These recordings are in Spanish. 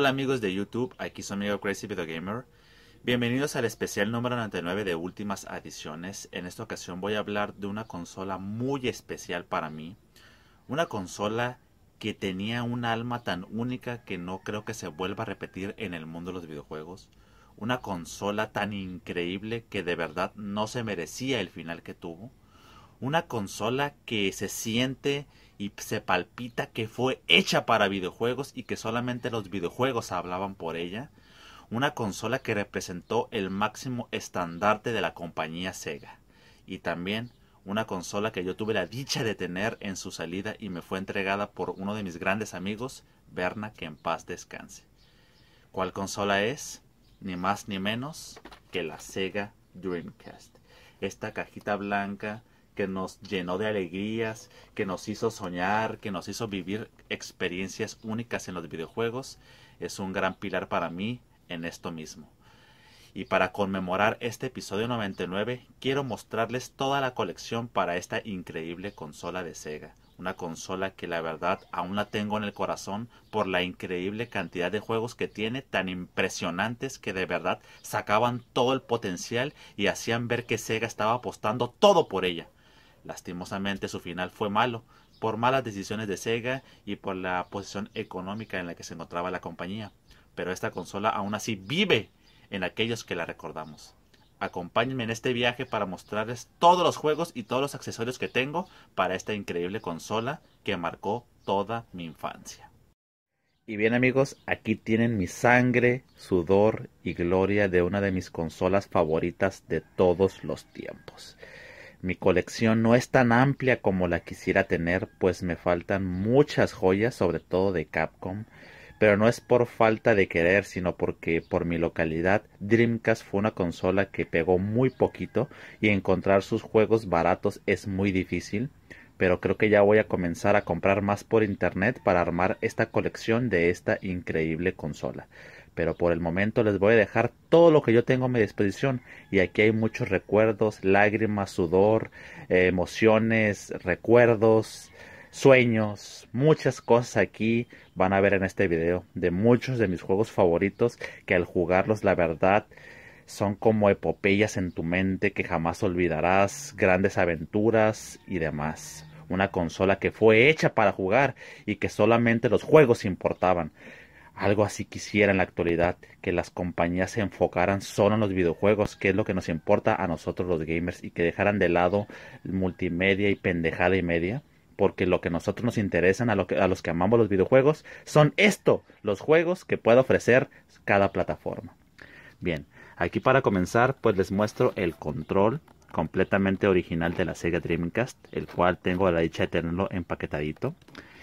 Hola amigos de YouTube, aquí su amigo Crazy Video Gamer. Bienvenidos al especial número 99 de Últimas Adiciones. En esta ocasión voy a hablar de una consola muy especial para mí. Una consola que tenía un alma tan única que no creo que se vuelva a repetir en el mundo de los videojuegos. Una consola tan increíble que de verdad no se merecía el final que tuvo una consola que se siente y se palpita que fue hecha para videojuegos y que solamente los videojuegos hablaban por ella. Una consola que representó el máximo estandarte de la compañía Sega. Y también una consola que yo tuve la dicha de tener en su salida y me fue entregada por uno de mis grandes amigos, Berna, que en paz descanse. ¿Cuál consola es? Ni más ni menos que la Sega Dreamcast. Esta cajita blanca que nos llenó de alegrías, que nos hizo soñar, que nos hizo vivir experiencias únicas en los videojuegos, es un gran pilar para mí en esto mismo. Y para conmemorar este episodio 99, quiero mostrarles toda la colección para esta increíble consola de Sega. Una consola que la verdad aún la tengo en el corazón por la increíble cantidad de juegos que tiene, tan impresionantes que de verdad sacaban todo el potencial y hacían ver que Sega estaba apostando todo por ella. Lastimosamente su final fue malo, por malas decisiones de Sega y por la posición económica en la que se encontraba la compañía. Pero esta consola aún así vive en aquellos que la recordamos. Acompáñenme en este viaje para mostrarles todos los juegos y todos los accesorios que tengo para esta increíble consola que marcó toda mi infancia. Y bien amigos, aquí tienen mi sangre, sudor y gloria de una de mis consolas favoritas de todos los tiempos. Mi colección no es tan amplia como la quisiera tener, pues me faltan muchas joyas, sobre todo de Capcom, pero no es por falta de querer, sino porque por mi localidad Dreamcast fue una consola que pegó muy poquito y encontrar sus juegos baratos es muy difícil, pero creo que ya voy a comenzar a comprar más por internet para armar esta colección de esta increíble consola pero por el momento les voy a dejar todo lo que yo tengo a mi disposición y aquí hay muchos recuerdos, lágrimas, sudor, eh, emociones, recuerdos, sueños, muchas cosas aquí van a ver en este video de muchos de mis juegos favoritos que al jugarlos la verdad son como epopeyas en tu mente que jamás olvidarás, grandes aventuras y demás. Una consola que fue hecha para jugar y que solamente los juegos importaban. Algo así quisiera en la actualidad, que las compañías se enfocaran solo en los videojuegos, que es lo que nos importa a nosotros los gamers, y que dejaran de lado multimedia y pendejada y media, porque lo que a nosotros nos interesa, a, los que amamos los videojuegos, son esto, los juegos que pueda ofrecer cada plataforma. Bien, aquí para comenzar, pues les muestro el control completamente original de la Sega Dreamcast, el cual tengo la dicha de tenerlo empaquetadito.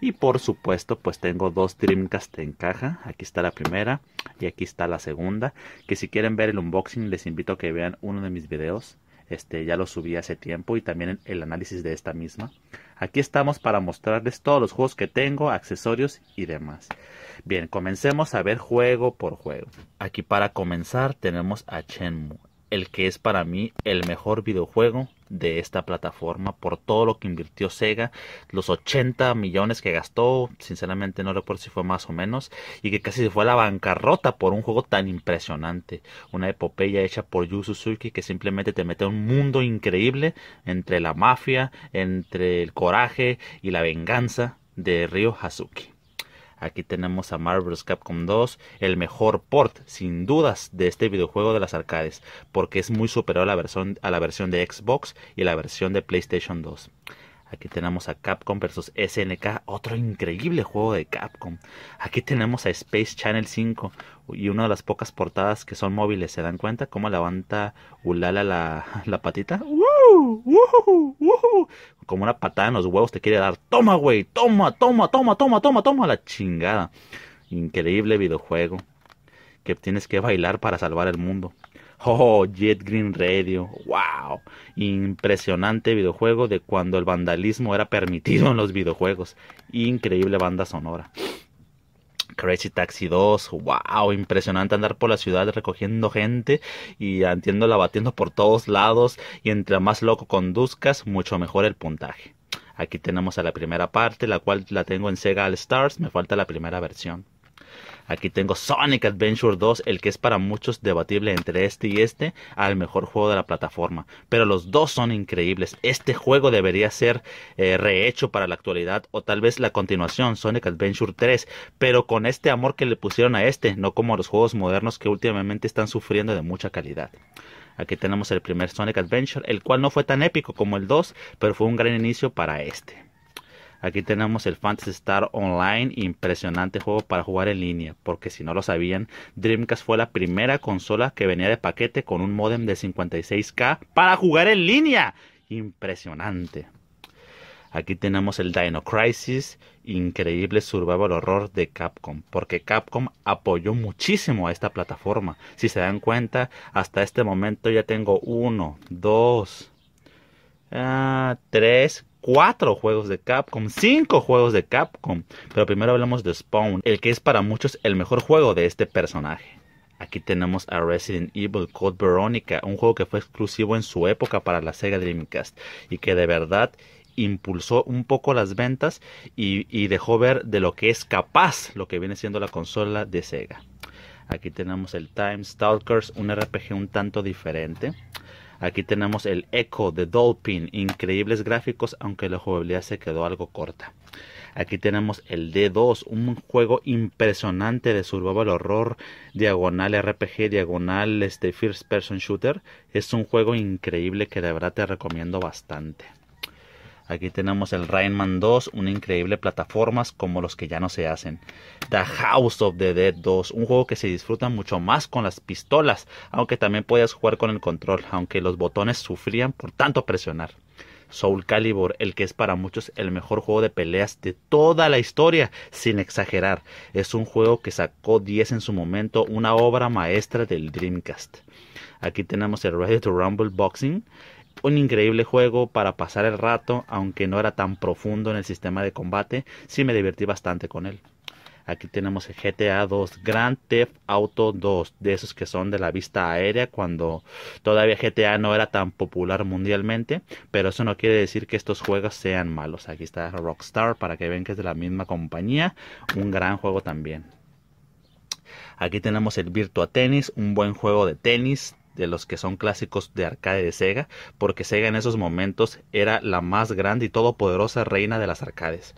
Y por supuesto, pues tengo dos Dreamcast en caja. Aquí está la primera y aquí está la segunda. Que si quieren ver el unboxing, les invito a que vean uno de mis videos. Este ya lo subí hace tiempo y también el análisis de esta misma. Aquí estamos para mostrarles todos los juegos que tengo, accesorios y demás. Bien, comencemos a ver juego por juego. Aquí para comenzar tenemos a Shenmue, el que es para mí el mejor videojuego de esta plataforma por todo lo que invirtió Sega, los 80 millones que gastó, sinceramente no recuerdo si fue más o menos, y que casi se fue a la bancarrota por un juego tan impresionante, una epopeya hecha por Yu Suzuki que simplemente te mete a un mundo increíble entre la mafia, entre el coraje y la venganza de Ryo Hazuki. Aquí tenemos a Marvel's Capcom 2, el mejor port, sin dudas, de este videojuego de las arcades, porque es muy superior a la versión, a la versión de Xbox y la versión de PlayStation 2. Aquí tenemos a Capcom versus SNK, otro increíble juego de Capcom. Aquí tenemos a Space Channel 5 y una de las pocas portadas que son móviles. ¿Se dan cuenta cómo levanta Ulala la, la patita? Como una patada en los huevos te quiere dar. Toma, güey, toma, toma, toma, toma, toma, toma la chingada. Increíble videojuego que tienes que bailar para salvar el mundo. Oh, Jet Green Radio. Wow. Impresionante videojuego de cuando el vandalismo era permitido en los videojuegos. Increíble banda sonora. Crazy Taxi 2, wow, impresionante andar por la ciudad recogiendo gente y andiéndola batiendo por todos lados y entre más loco conduzcas, mucho mejor el puntaje. Aquí tenemos a la primera parte, la cual la tengo en Sega All Stars, me falta la primera versión. Aquí tengo Sonic Adventure 2, el que es para muchos debatible entre este y este, al mejor juego de la plataforma. Pero los dos son increíbles. Este juego debería ser eh, rehecho para la actualidad o tal vez la continuación, Sonic Adventure 3, pero con este amor que le pusieron a este, no como a los juegos modernos que últimamente están sufriendo de mucha calidad. Aquí tenemos el primer Sonic Adventure, el cual no fue tan épico como el 2, pero fue un gran inicio para este. Aquí tenemos el Phantasy Star Online, impresionante juego para jugar en línea, porque si no lo sabían, Dreamcast fue la primera consola que venía de paquete con un modem de 56K para jugar en línea. Impresionante. Aquí tenemos el Dino Crisis, increíble survival horror de Capcom, porque Capcom apoyó muchísimo a esta plataforma. Si se dan cuenta, hasta este momento ya tengo uno, dos, ah, tres, cuatro juegos de Capcom, cinco juegos de Capcom. Pero primero hablamos de Spawn, el que es para muchos el mejor juego de este personaje. Aquí tenemos a Resident Evil Code Veronica, un juego que fue exclusivo en su época para la Sega Dreamcast y que de verdad impulsó un poco las ventas y, y dejó ver de lo que es capaz lo que viene siendo la consola de Sega. Aquí tenemos el Time Stalkers, un RPG un tanto diferente. Aquí tenemos el Echo de Dolphin, increíbles gráficos, aunque la jugabilidad se quedó algo corta. Aquí tenemos el D2, un juego impresionante de survival horror, diagonal RPG, diagonal este first person shooter. Es un juego increíble que de verdad te recomiendo bastante. Aquí tenemos el Man 2, una increíble plataforma como los que ya no se hacen. The House of the Dead 2, un juego que se disfruta mucho más con las pistolas, aunque también puedes jugar con el control, aunque los botones sufrían por tanto presionar. Soul Calibur, el que es para muchos el mejor juego de peleas de toda la historia, sin exagerar. Es un juego que sacó 10 en su momento, una obra maestra del Dreamcast. Aquí tenemos el Ready to Rumble Boxing, un increíble juego para pasar el rato, aunque no era tan profundo en el sistema de combate, sí me divertí bastante con él. Aquí tenemos el GTA 2, Grand Theft Auto 2, de esos que son de la vista aérea cuando todavía GTA no era tan popular mundialmente, pero eso no quiere decir que estos juegos sean malos. Aquí está Rockstar para que vean que es de la misma compañía, un gran juego también. Aquí tenemos el Virtua Tennis, un buen juego de tenis de los que son clásicos de arcade de Sega, porque Sega en esos momentos era la más grande y todopoderosa reina de las arcades.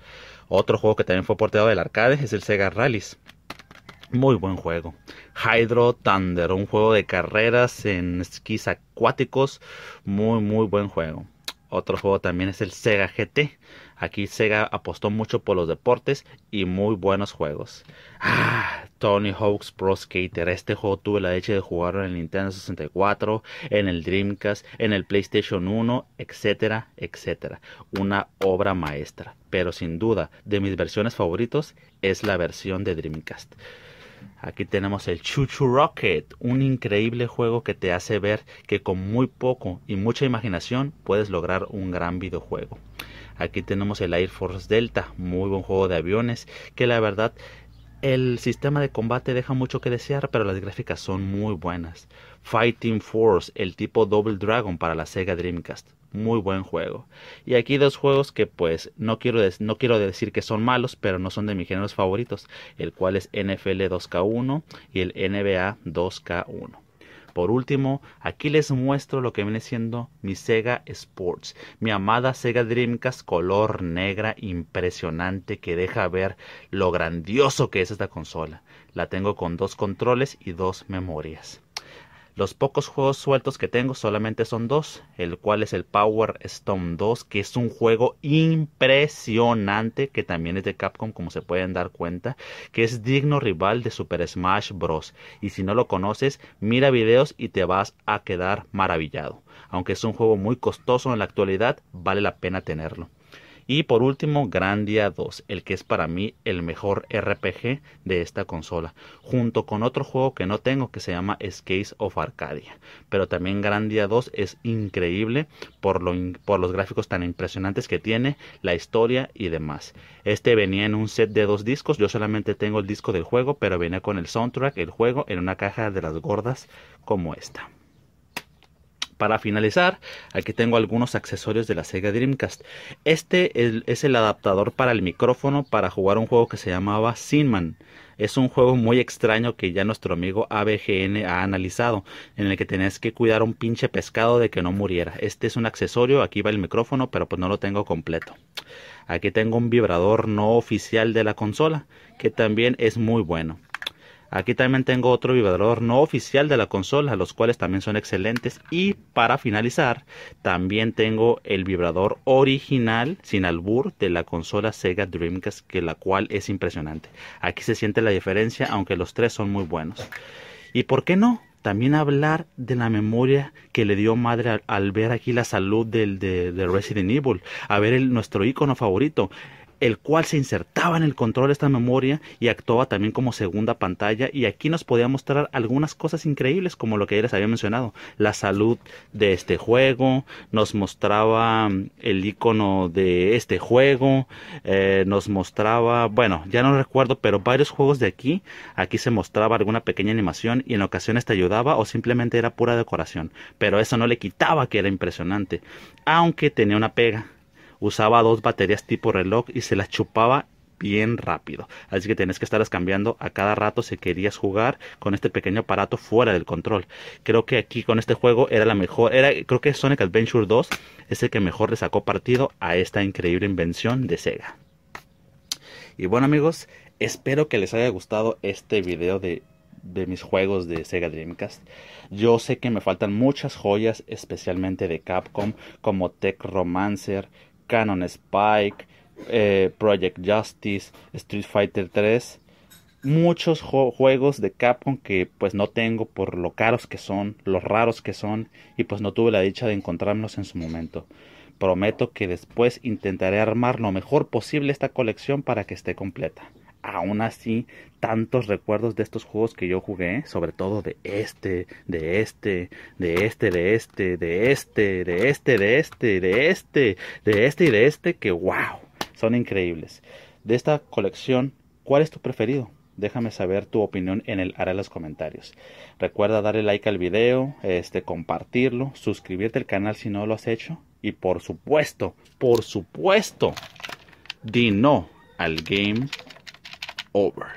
Otro juego que también fue porteado del arcade es el Sega Rallys. Muy buen juego. Hydro Thunder, un juego de carreras en esquís acuáticos. Muy, muy buen juego. Otro juego también es el Sega GT. Aquí Sega apostó mucho por los deportes y muy buenos juegos. Ah, Tony Hawk's Pro Skater. Este juego tuve la leche de jugarlo en el Nintendo 64, en el Dreamcast, en el PlayStation 1, etcétera, etcétera. Una obra maestra. Pero sin duda, de mis versiones favoritos es la versión de Dreamcast. Aquí tenemos el Chuchu Rocket, un increíble juego que te hace ver que con muy poco y mucha imaginación puedes lograr un gran videojuego. Aquí tenemos el Air Force Delta, muy buen juego de aviones, que la verdad el sistema de combate deja mucho que desear, pero las gráficas son muy buenas. Fighting Force, el tipo Double Dragon para la Sega Dreamcast muy buen juego. Y aquí dos juegos que pues no quiero, no quiero decir que son malos, pero no son de mis géneros favoritos, el cual es NFL 2K1 y el NBA 2K1. Por último, aquí les muestro lo que viene siendo mi Sega Sports, mi amada Sega Dreamcast color negra impresionante que deja ver lo grandioso que es esta consola. La tengo con dos controles y dos memorias. Los pocos juegos sueltos que tengo solamente son dos, el cual es el Power Stone 2, que es un juego impresionante, que también es de Capcom, como se pueden dar cuenta, que es digno rival de Super Smash Bros. Y si no lo conoces, mira videos y te vas a quedar maravillado. Aunque es un juego muy costoso en la actualidad, vale la pena tenerlo. Y por último, Grandia 2, el que es para mí el mejor RPG de esta consola, junto con otro juego que no tengo que se llama Escape of Arcadia. Pero también Grandia 2 es increíble por, por los gráficos tan impresionantes que tiene, la historia y demás. Este venía en un set de dos discos, yo solamente tengo el disco del juego, pero venía con el soundtrack, el juego, en una caja de las gordas como esta. Para finalizar, aquí tengo algunos accesorios de la Sega Dreamcast. Este es el adaptador para el micrófono para jugar un juego que se llamaba Sinman. Es un juego muy extraño que ya nuestro amigo ABGN ha analizado, en el que tenías que cuidar un pinche pescado de que no muriera. Este es un accesorio, aquí va el micrófono, pero pues no lo tengo completo. Aquí tengo un vibrador no oficial de la consola, que también es muy bueno. Aquí también tengo otro vibrador no oficial de la consola, los cuales también son excelentes. Y para finalizar, también tengo el vibrador original sin albur de la consola Sega Dreamcast, que la cual es impresionante. Aquí se siente la diferencia, aunque los tres son muy buenos. ¿Y por qué no? También hablar de la memoria que le dio madre al, ver aquí la salud del, de, Resident Evil, a ver nuestro icono favorito el cual se insertaba en el control de esta memoria y actuaba también como segunda pantalla y aquí nos podía mostrar algunas cosas increíbles como lo que ya les había mencionado la salud de este juego nos mostraba mm, el icono de este juego eh, nos mostraba bueno ya no recuerdo pero varios juegos de aquí aquí se mostraba alguna pequeña animación y en ocasiones te ayudaba o simplemente era pura decoración pero eso no le quitaba que era impresionante aunque tenía una pega usaba dos baterías tipo reloj y se las chupaba bien rápido. Así que tenés que estarlas cambiando a cada rato si querías jugar con este pequeño aparato fuera del control. Creo que aquí con este juego era la mejor, era creo que Sonic Adventure 2 es el que mejor le sacó partido a esta increíble invención de Sega. Y bueno amigos, espero que les haya gustado este video de de mis juegos de Sega Dreamcast. Yo sé que me faltan muchas joyas, especialmente de Capcom, como Tech Romancer, Canon Spike, eh, Project Justice, Street Fighter 3, muchos juegos de Capcom que pues no tengo por lo caros que son, los raros que son y pues no tuve la dicha de encontrarlos en su momento. Prometo que después intentaré armar lo mejor posible esta colección para que esté completa aún así tantos recuerdos de estos juegos que yo jugué, sobre todo de este, de este, de este, de este, de este, de este, de este, de este, de este y de este, que wow, son increíbles. De esta colección, ¿cuál es tu preferido? Déjame saber tu opinión en el área de los comentarios. Recuerda darle like al video, este, compartirlo, suscribirte al canal si no lo has hecho. Y por supuesto, por supuesto, di no al Game over.